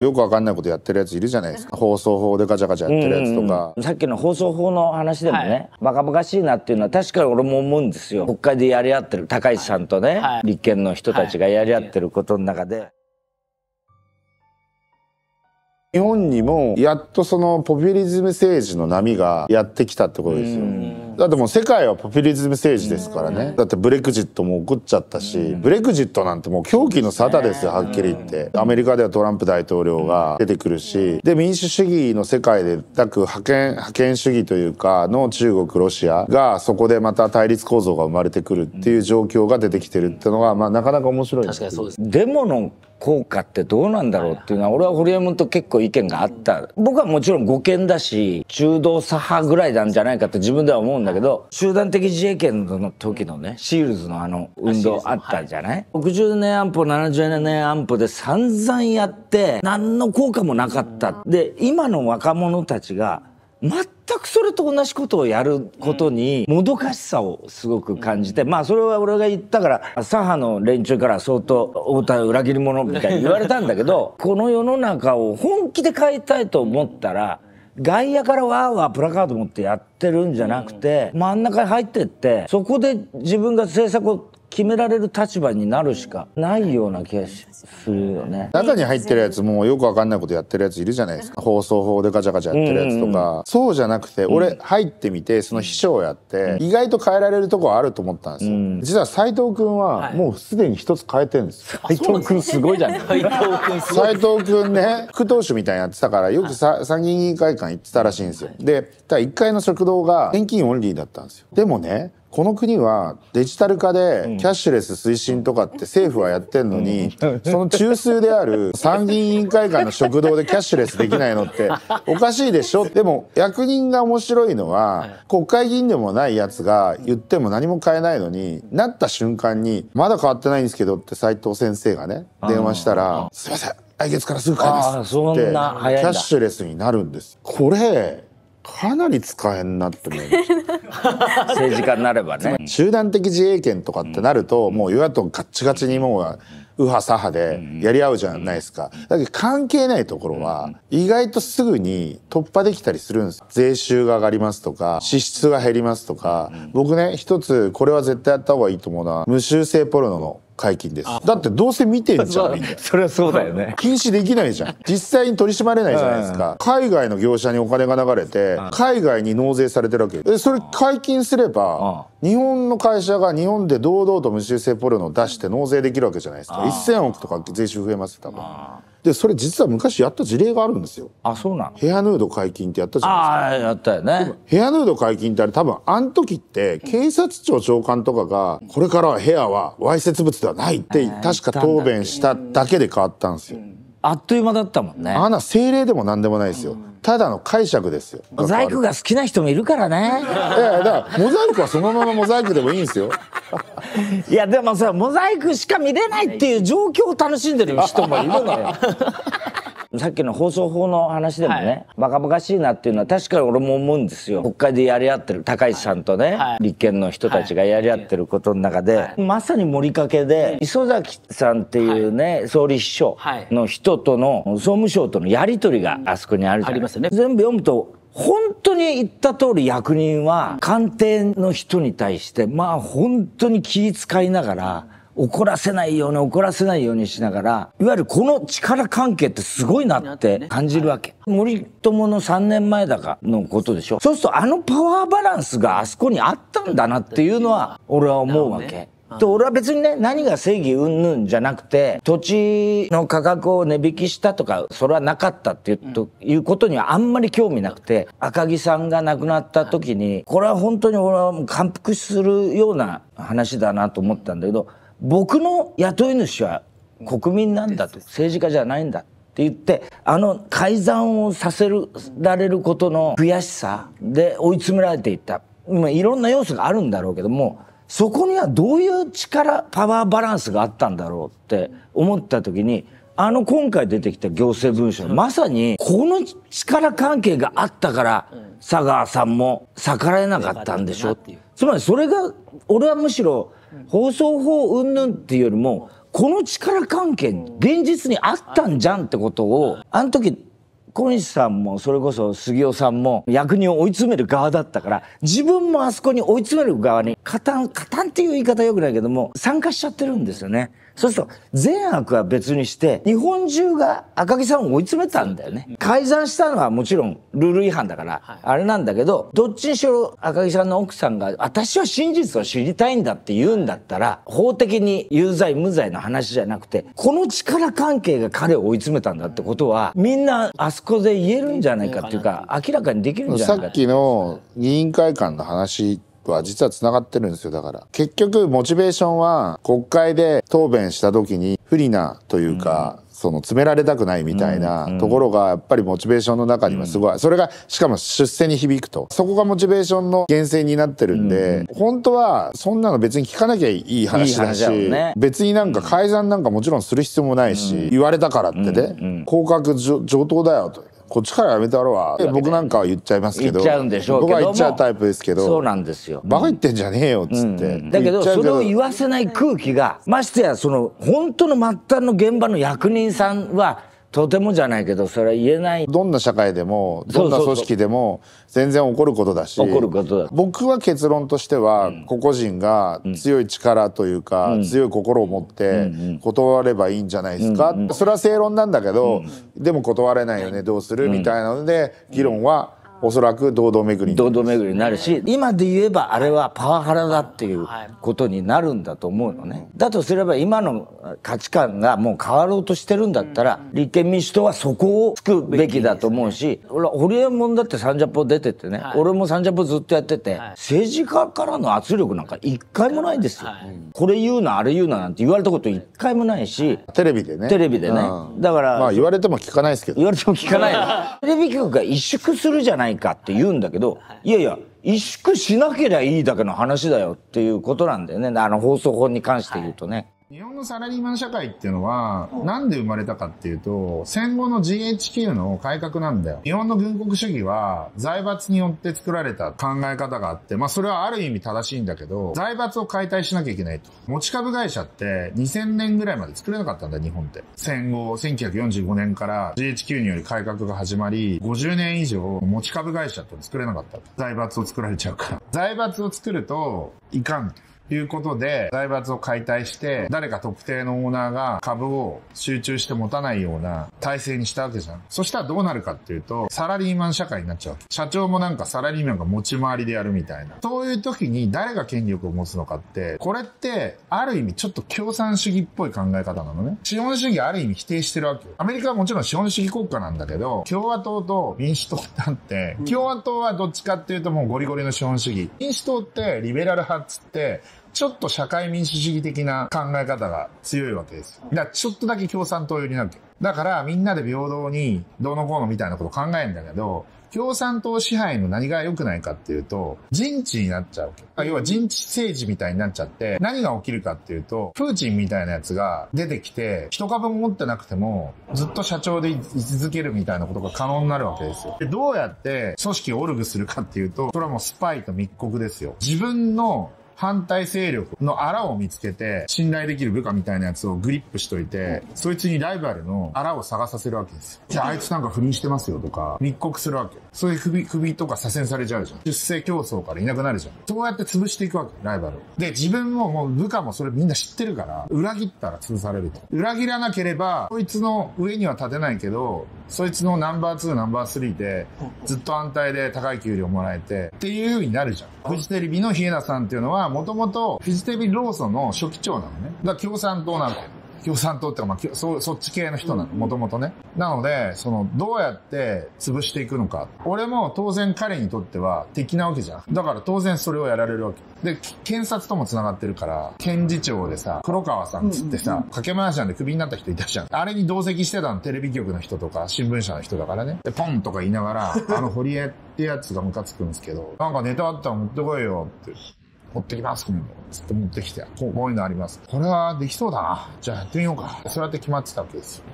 よくわかんないことやってるやついるじゃないですか放送法でガチャガチャやってるやつとか、うんうん、さっきの放送法の話でもね、はい、バカバカしいなっていうのは確かに俺も思うんですよ国会でやり合ってる高市さんとね、はい、立憲の人たちがやり合ってることの中で、はい、日本にもやっとそのポピュリズム政治の波がやってきたってことですよ、だってもう世界はポピュリズム政治ですからねだってブレクジットも起こっちゃったしブレクジットなんてもう狂気の沙汰ですよはっきり言ってアメリカではトランプ大統領が出てくるしで民主主義の世界でなく覇権覇権主義というかの中国ロシアがそこでまた対立構造が生まれてくるっていう状況が出てきてるっていうのがまあなかなか面白い確かにそうですデモの効果ってどうなんだろうっていうのは俺はホリエモンと結構意見があった僕はもちろん五憲だし中道左派ぐらいなんじゃないかって自分では思うんだけど集団的自衛権の時のねシールズのあの運動あったじゃない、はい、?60 年安保70年安保で散々やって何の効果もなかったで今の若者たちが待ってくそれと同じことをやることにもどかしさをすごく感じて、まあそれは俺が言ったから左派の連中から相当太田裏切り者みたいに言われたんだけど この世の中を本気で変えたいと思ったら。外野からわーわープラカード持ってやってるんじゃなくて、真ん中に入ってってそこで自分が政策を決められる立場になるしかないような気がするよね中に入ってるやつもよくわかんないことやってるやついるじゃないですか放送法でガチャガチャやってるやつとか、うんうん、そうじゃなくて、俺入ってみてその秘書をやって、うん、意外と変えられるとこあると思ったんですよ、うん、実は斎藤君はもうすでに一つ変えてるんです斎、はい、藤君すごいじゃない斎藤君ね副党首みたいにやってたからよくさ参議院議会館行ってたらしいんですよでただ1階の食堂が現金オンリーだったんですよでもねこの国はデジタル化でキャッシュレス推進とかって政府はやってんのに、その中枢である参議院委員会館の食堂でキャッシュレスできないのっておかしいでしょでも役人が面白いのは国会議員でもないやつが言っても何も変えないのになった瞬間に「まだ変わってないんですけど」って斎藤先生がね電話したら「すいません来月からすぐ買います」ってキャッシュレスになるんです。これかなり使えんなって思う 政治家になればね集団的自衛権とかってなると、うん、もう与野党ガッチガチにもう右派左派でやり合うじゃないですか、うん、だけど関係ないところは意外とすぐに突破できたりするんです税収が上がりますとか支出が減りますとか、うん、僕ね一つこれは絶対やった方がいいと思うのは無修正ポルノの解禁ですだってどうせ見てんじゃんそれはそうだよね禁止できないじゃん 実際に取り締まれないじゃないですか、海外の業者にお金が流れて海外に納税されてるわけでそれ解禁すれば日本の会社が日本で堂々と無修正ポリノを出して納税できるわけじゃないですか1,000億とか税収増えます多分でそれ実は昔やった事例があるんですよあそうなヘアヌード解禁ってやったじゃないですかあやったよねヘアヌード解禁ってあれ多分あの時って警察庁長官とかがこれからはヘアはわいせつ物ではないって確か答弁しただけで変わったんですよ、うんあっという間だったもんねあんな精霊でも何でもないですよ、ただの解釈ですよモザイクが好きな人もいるからねいやだからモザイクはそのままモザイクでもいいんですよいやでもさモザイクしか見れないっていう状況を楽しんでる人もいるのよ さっきの放送法の話でもね、はい、バカバカしいなっていうのは確かに俺も思うんですよ国会でやり合ってる高市さんとね、はい、立憲の人たちがやり合ってることの中で、はい、まさに盛りかけで、磯崎さんっていうね、総理秘書の人との総務省とのやり取りがあそこにあるじゃないですか、ね、全部読むと本当に言った通り役人は官邸の人に対してまあ本当に気遣いながら。怒らせないように怒らせないようにしながらいわゆるこの力関係ってすごいなって感じるわけ、はい、森友の3年前だかのことでしょそうするとあのパワーバランスがあそこにあったんだなっていうのは俺は思うわけ。と俺は別にね何が正義うんぬんじゃなくて土地の価格を値引きしたとかそれはなかったっていう,、ということにはあんまり興味なくて赤木さんが亡くなった時にこれは本当に俺はもう感服するような話だなと思ったんだけど僕の雇い主は国民なんだと政治家じゃないんだって言ってあの改ざんをさせられることの悔しさで追い詰められていった今いろんな要素があるんだろうけどもそこにはどういう力パワーバランスがあったんだろうって思った時にあの今回出てきた行政文書、まさにこの力関係があったから、佐川さんも逆らえなかったんでしょつまりそれが俺はむしろ放送法云々っていうよりもこの力関係現実にあったんじゃんってことをあの時小西さんもそれこそ杉尾さんも役人を追い詰める側だったから自分もあそこに追い詰める側に加担加担っていう言い方よくないけども参加しちゃってるんですよね。そうすると善悪は別にして日本中が赤木さんを追い詰めたんだよね改ざんしたのはもちろんルール違反だから、あれなんだけどどっちにしろ赤木さんの奥さんが私は真実を知りたいんだって言うんだったら法的に有罪無罪の話じゃなくてこの力関係が彼を追い詰めたんだってことはみんなあそこで言えるんじゃないかっていうか明らかにできるんじゃないかさっきの議員会館の話は実は繋がってるんですよ、だから。結局、モチベーションは国会で答弁した時に不利なというか、うん、その詰められたくないみたいなところがやっぱりモチベーションの中にはすごい、うん、それがしかも出世に響くとそこがモチベーションの源泉になってるんで、うん、本当はそんなの別に聞かなきゃいい話だし、ね、別になんか改ざんなんかもちろんする必要もないし、言われたからってね、うんうん、上等だよと。こっちからやめたろうは僕なんかは言っちゃいますけど言っちゃうんでしょう僕は言っちゃうタイプですけどそうなんですよバカ言ってんじゃねえよっつって、うん、だけどそれを言わせない空気がましてやその本当の末端の現場の役人さんはとてもじゃないけどそれは言えないどんな社会でもどんな組織でも全然起こることだし僕は結論としては、うん、個々人が強い力というか、うん、強い心を持って断ればいいんじゃないですか、うんうん、それは正論なんだけど、うん、でも断れないよねどうする、みたいなので議論は、うんおそらく堂々巡り堂々巡りになるし今で言えばあれはパワハラだっていうことになるんだと思うのねだとすれば今の価値観がもう変わろうとしてるんだったら立憲民主党はそこをつくべきだと思うし俺堀江門だってサンジャポ出ててね俺もサンジャポずっとやってて政治家からの圧力なんか一回もないですよこれ言うなあれ言うななんて言われたこと一回もないしテレビでねテレビでねだからまあ言われても聞かないですけど言われても聞かない テレビ局が萎縮するじゃないないかって言うんだけど、いやいや萎縮しなけりゃいいだけの話だよっていうことなんだよねあの放送法に関して言うとね。日本のサラリーマン社会っていうのは、なんで生まれたかっていうと、戦後の GHQ の改革なんだよ。日本の軍国主義は、財閥によって作られた考え方があって、まあそれはある意味正しいんだけど、財閥を解体しなきゃいけないと。持ち株会社って2000年ぐらいまで作れなかったんだよ、日本って。戦後、1945年から GHQ により改革が始まり、50年以上持ち株会社って作れなかった。財閥を作られちゃうから。財閥を作ると、いかんいうことで、財閥を解体して、誰か特定のオーナーが株を集中して持たないような体制にしたわけじゃん。そしたらどうなるかっていうと、サラリーマン社会になっちゃう。社長もなんかサラリーマンが持ち回りでやるみたいな。そういう時に誰が権力を持つのかって、これって、ある意味ちょっと共産主義っぽい考え方なのね。資本主義ある意味否定してるわけよ。アメリカはもちろん資本主義国家なんだけど、共和党と民主党なんて、共和党はどっちかっていうともうゴリゴリの資本主義。民主党ってリベラル派っつって、ちょっと社会民主主義的な考え方が強いわけです。だからちょっとだけ共産党寄りなわけ。だからみんなで平等にどうのこうのみたいなこと考えるんだけど、共産党支配の何が良くないかっていうと、人治になっちゃうわけ。要は人治政治みたいになっちゃって、何が起きるかっていうと、プーチンみたいなやつが出てきて、一株も持ってなくても、ずっと社長で居続けるみたいなことが可能になるわけですよ。で、どうやって組織をオルグするかっていうと、それはもうスパイと密告ですよ。自分の反対勢力のあらを見つけて、信頼できる部下みたいなやつをグリップしといて、そいつにライバルのあらを探させるわけですよ。じゃああいつなんか不倫してますよとか、密告するわけ。そういう首、首とか左遷されちゃうじゃん。出世競争からいなくなるじゃん。そうやって潰していくわけ、ライバルを。で、自分ももう部下もそれみんな知ってるから、裏切ったら潰されると。裏切らなければ、そいつの上には立てないけど、そいつのナンバー2、ナンバー3で、ずっと安泰で高い給料もらえて、っていううになるじゃん。フジテレビの日枝さんっていうのは、もともとフジテレビ労組の初期長なのね。だから共産党なの。共産党ってか、まあ、そそっち系の人なの、もともとね。なので、その、どうやって潰していくのか。俺も当然彼にとっては敵なわけじゃん。だから当然それをやられるわけ。で、検察とも繋がってるから、検事長でさ、黒川さんつってさ、掛、け回しなんで首になった人いたじゃん。あれに同席してたの、テレビ局の人とか、新聞社の人だからね。で、ポンとか言いながら、あの、堀江ってやつがムカつくんですけど、なんかネタあったら持ってこいよって。持ってきます、今度。ずっと持ってきて、こうこういうのあります。これはできそうだな。じゃあやってみようか。そうやって決まってたわけですよ。